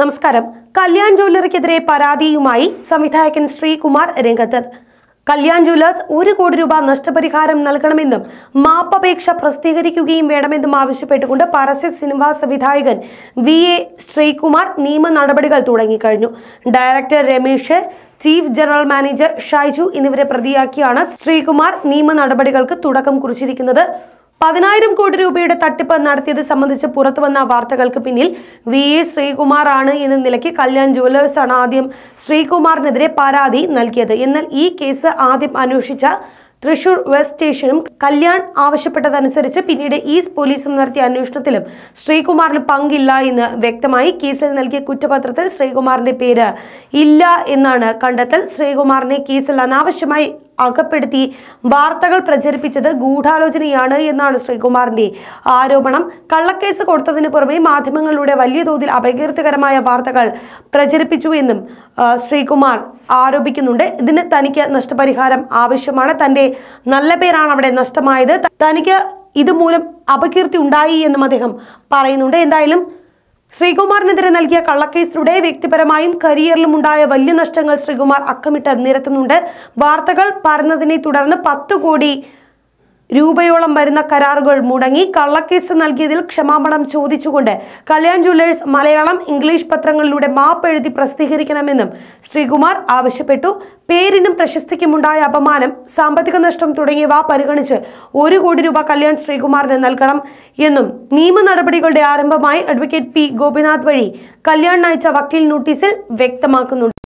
നമസ്കാരം കല്യാൺ ജ്വല്ലറിക്കെതിരെ പരാതിയുമായി സംവിധായകൻ ശ്രീകുമാർ രംഗത്ത് കല്യാൺ ജ്വല്ലേഴ്സ് ഒരു കോടി രൂപ നഷ്ടപരിഹാരം നൽകണമെന്നും മാപ്പപേക്ഷ പ്രസിദ്ധീകരിക്കുകയും വേണമെന്നും ആവശ്യപ്പെട്ടുകൊണ്ട് പരസ്യ സിനിമാ സംവിധായകൻ വി എ ശ്രീകുമാർ നിയമ നടപടികൾ തുടങ്ങിക്കഴിഞ്ഞു director Ramesh chief general manager Shaiju എന്നിവരെ പ്രതിയാക്കിയാണ് ശ്രീകുമാർ നിയമ നടപടികൾക്ക് തുടക്കം കുറിച്ചിരിക്കുന്നത് പതിനായിരം കോടി രൂപയുടെ തട്ടിപ്പ് നടത്തിയത് സംബന്ധിച്ച് പുറത്തുവന്ന വാർത്തകൾക്ക് പിന്നിൽ വി എ ശ്രീകുമാർ ആണ് എന്ന നിലയ്ക്ക് കല്യാൺ ജുവലേഴ്സാണ് ആണ് ആദ്യം ശ്രീകുമാറിനെതിരെ പരാതി നൽകിയത് എന്നാൽ ഈ കേസ് ആദ്യം അന്വേഷിച്ച തൃശൂർ വെസ്റ്റ് സ്റ്റേഷനും കല്യാൺ ആവശ്യപ്പെട്ടതനുസരിച്ച് പിന്നീട് ഈസ്റ്റ് പോലീസും നടത്തിയ അന്വേഷണത്തിലും ശ്രീകുമാറിന് പങ്കില്ല എന്ന് വ്യക്തമായി കേസിൽ നൽകിയ കുറ്റപത്രത്തിൽ ശ്രീകുമാറിന്റെ പേര് ഇല്ല എന്നാണ് കണ്ടെത്തൽ ശ്രീകുമാറിനെ കേസിൽ അനാവശ്യമായി അകപ്പെടുത്തി വാർത്തകൾ പ്രചരിപ്പിച്ചത് ഗൂഢാലോചനയാണ് എന്നാണ് ശ്രീകുമാറിന്റെ ആരോപണം കള്ളക്കേസ് കൊടുത്തതിന് പുറമെ മാധ്യമങ്ങളിലൂടെ വലിയ തോതിൽ അപകീർത്തികരമായ വാർത്തകൾ പ്രചരിപ്പിച്ചു എന്നും ശ്രീകുമാർ ആരോപിക്കുന്നുണ്ട് ഇതിന് തനിക്ക് നഷ്ടപരിഹാരം ആവശ്യമാണ് തന്റെ നല്ല പേരാണ് അവിടെ നഷ്ടമായത് തനിക്ക് ഇതുമൂലം അപകീർത്തി ഉണ്ടായി എന്നും അദ്ദേഹം പറയുന്നുണ്ട് എന്തായാലും ശ്രീകുമാറിനെതിരെ നൽകിയ കള്ളക്കേസിലൂടെ വ്യക്തിപരമായും കരിയറിലും ഉണ്ടായ വലിയ നഷ്ടങ്ങൾ ശ്രീകുമാർ അക്കമിട്ട് നിരത്തുന്നുണ്ട് വാർത്തകൾ പറഞ്ഞതിനെ തുടർന്ന് പത്ത് കോടി രൂപയോളം വരുന്ന കരാറുകൾ മുടങ്ങി കള്ളക്കേസ് നൽകിയതിൽ ക്ഷമാപണം ചോദിച്ചുകൊണ്ട് കല്യാൺ ജ്വല്ലേഴ്സ് മലയാളം ഇംഗ്ലീഷ് പത്രങ്ങളിലൂടെ മാപ്പ് എഴുതി പ്രസിദ്ധീകരിക്കണമെന്നും ശ്രീകുമാർ ആവശ്യപ്പെട്ടു പേരിനും പ്രശസ്തിക്കുമുണ്ടായ അപമാനം സാമ്പത്തിക നഷ്ടം തുടങ്ങിയവ പരിഗണിച്ച് ഒരു കോടി രൂപ കല്യാൺ ശ്രീകുമാറിന് നൽകണം എന്നും നിയമ നടപടികളുടെ ആരംഭമായി അഡ്വക്കേറ്റ് പി ഗോപിനാഥ് വഴി കല്യാൺ അയച്ച വക്കീൽ നോട്ടീസിൽ വ്യക്തമാക്കുന്നുണ്ട്